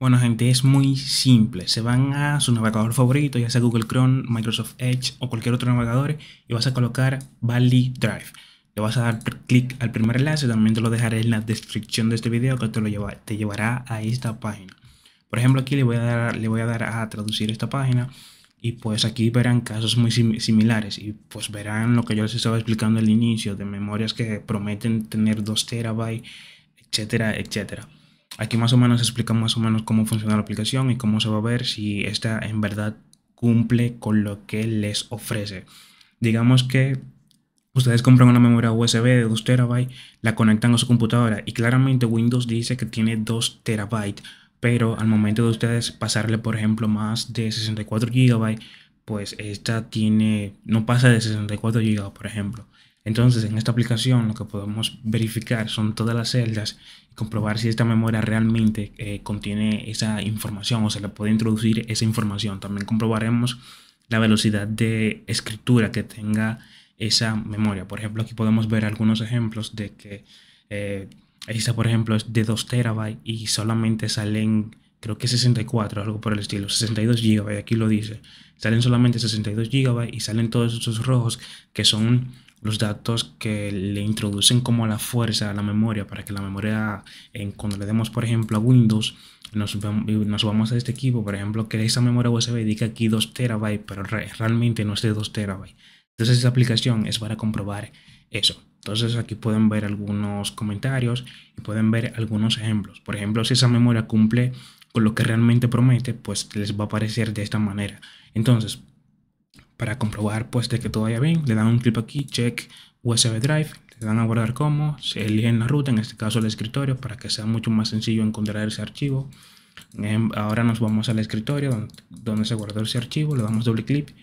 Bueno gente, es muy simple. Se van a su navegador favorito, ya sea Google Chrome, Microsoft Edge o cualquier otro navegador y vas a colocar Valley Drive. Le vas a dar clic al primer enlace, también te lo dejaré en la descripción de este video que te, lo lleva, te llevará a esta página. Por ejemplo aquí le voy a dar, le voy a, dar a traducir esta página y pues aquí verán casos muy similares y pues verán lo que yo les estaba explicando al inicio de memorias que prometen tener 2 terabytes, etcétera, etcétera. Aquí más o menos explica más o menos cómo funciona la aplicación y cómo se va a ver si esta en verdad cumple con lo que les ofrece. Digamos que ustedes compran una memoria USB de 2 terabytes, la conectan a su computadora y claramente Windows dice que tiene 2 terabytes pero al momento de ustedes pasarle, por ejemplo, más de 64 GB, pues esta tiene, no pasa de 64 GB, por ejemplo. Entonces, en esta aplicación lo que podemos verificar son todas las celdas y comprobar si esta memoria realmente eh, contiene esa información o se le puede introducir esa información. También comprobaremos la velocidad de escritura que tenga esa memoria. Por ejemplo, aquí podemos ver algunos ejemplos de que eh, esa, por ejemplo, es de 2 terabytes y solamente salen, creo que 64, algo por el estilo, 62 gigabytes, aquí lo dice. Salen solamente 62 gigabytes y salen todos esos rojos que son los datos que le introducen como la fuerza a la memoria para que la memoria, en, cuando le demos, por ejemplo, a Windows, nos, vamos a este equipo, por ejemplo, que esa memoria USB diga aquí 2 terabytes, pero realmente no es de 2 terabytes. Entonces, esa aplicación es para comprobar eso. Entonces aquí pueden ver algunos comentarios y pueden ver algunos ejemplos. Por ejemplo, si esa memoria cumple con lo que realmente promete, pues les va a aparecer de esta manera. Entonces, para comprobar pues de que todo vaya bien, le dan un clic aquí, check USB Drive, le dan a guardar como, se eligen la ruta, en este caso el escritorio, para que sea mucho más sencillo encontrar ese archivo. Em, ahora nos vamos al escritorio donde, donde se guardó ese archivo, le damos doble clic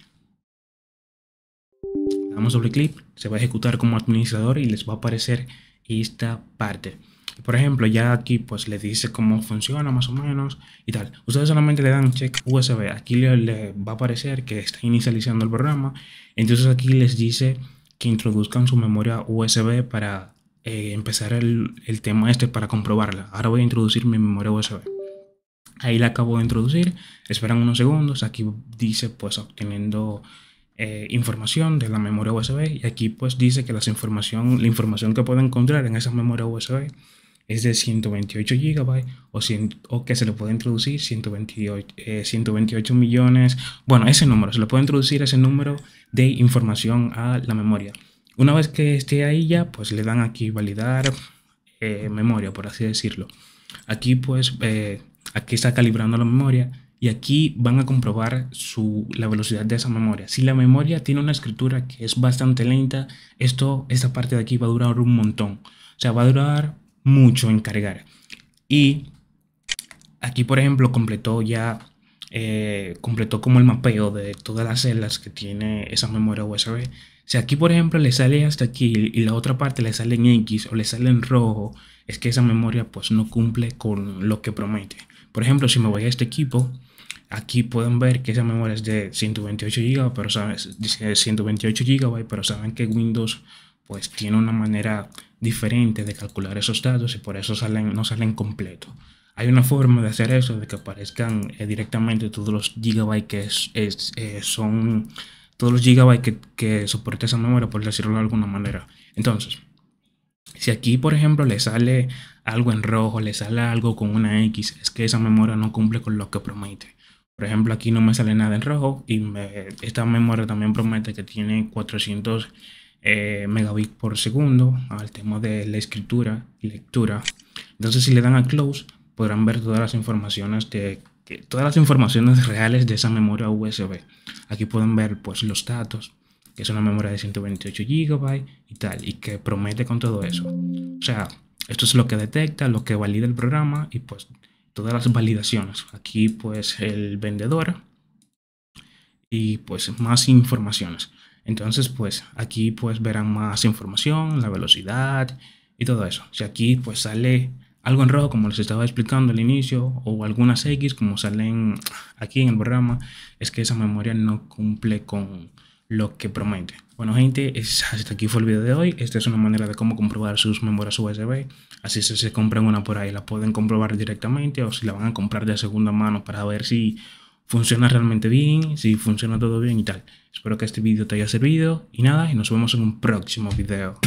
damos doble clic, se va a ejecutar como administrador y les va a aparecer esta parte. Por ejemplo, ya aquí pues les dice cómo funciona más o menos y tal. Ustedes solamente le dan check USB. Aquí les va a aparecer que está inicializando el programa. Entonces aquí les dice que introduzcan su memoria USB para eh, empezar el, el, tema este para comprobarla. Ahora voy a introducir mi memoria USB. Ahí la acabo de introducir. Esperan unos segundos. Aquí dice pues obteniendo eh, información de la memoria USB y aquí pues dice que las información, la información que puede encontrar en esa memoria USB es de 128 GB o, que se le puede introducir 128, 128 eh, millones, bueno, ese número, se le puede introducir ese número de información a la memoria. Una vez que esté ahí ya, pues le dan aquí validar eh, memoria, por así decirlo. Aquí pues, aquí está calibrando la memoria y aquí van a comprobar la velocidad de esa memoria. Si la memoria tiene una escritura que es bastante lenta, esto, esta parte de aquí va a durar un montón. O sea, va a durar mucho en cargar. Y aquí, por ejemplo, completó ya, eh, completó como el mapeo de todas las celdas que tiene esa memoria USB. Si aquí, por ejemplo, le sale hasta aquí y la otra parte le sale en X o le sale en rojo, es que esa memoria pues no cumple con lo que promete. Por ejemplo, si me voy a este equipo, Aquí pueden ver que esa memoria es de 128 GB, pero saben que Windows pues tiene una manera diferente de calcular esos datos y por eso salen, no salen completo. Hay una forma de hacer eso, de que aparezcan eh, directamente todos los gigabytes que eh, son, todos los gigabytes que, que soporta esa memoria, por decirlo de alguna manera. Entonces, si aquí, por ejemplo, le sale algo en rojo, le sale algo con una X, es que esa memoria no cumple con lo que promete. Por ejemplo, aquí no me sale nada en rojo y esta memoria también promete que tiene 400 eh, megabits por segundo al tema de la escritura y lectura. Entonces, si le dan a close, podrán ver todas las informaciones de todas las informaciones reales de esa memoria USB. Aquí pueden ver pues los datos, que es una memoria de 128 GB y tal, y que promete con todo eso. O sea, esto es lo que detecta, lo que valida el programa y pues todas las validaciones. Aquí pues el vendedor y pues más informaciones. Entonces pues aquí pues verán más información, la velocidad y todo eso. Si aquí pues sale algo en rojo como les estaba explicando al inicio o algunas X como salen aquí en el programa, es que esa memoria no cumple con lo que promete. Bueno gente, hasta aquí fue el video de hoy. Esta es una manera de cómo comprobar sus memorias USB. Así si se compran una por ahí, la pueden comprobar directamente o si la van a comprar de segunda mano para ver si funciona realmente bien, si funciona todo bien y tal. Espero que este video te haya servido y nada, y nos vemos en un próximo video.